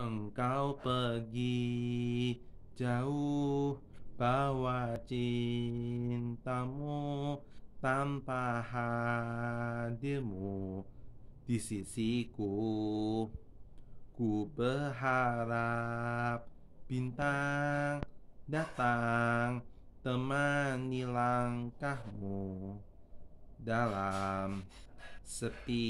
engkau pergi jauh bawa cintamu tanpa hadirmu di sisiku ku berharap bintang datang temani langkahmu dalam sepi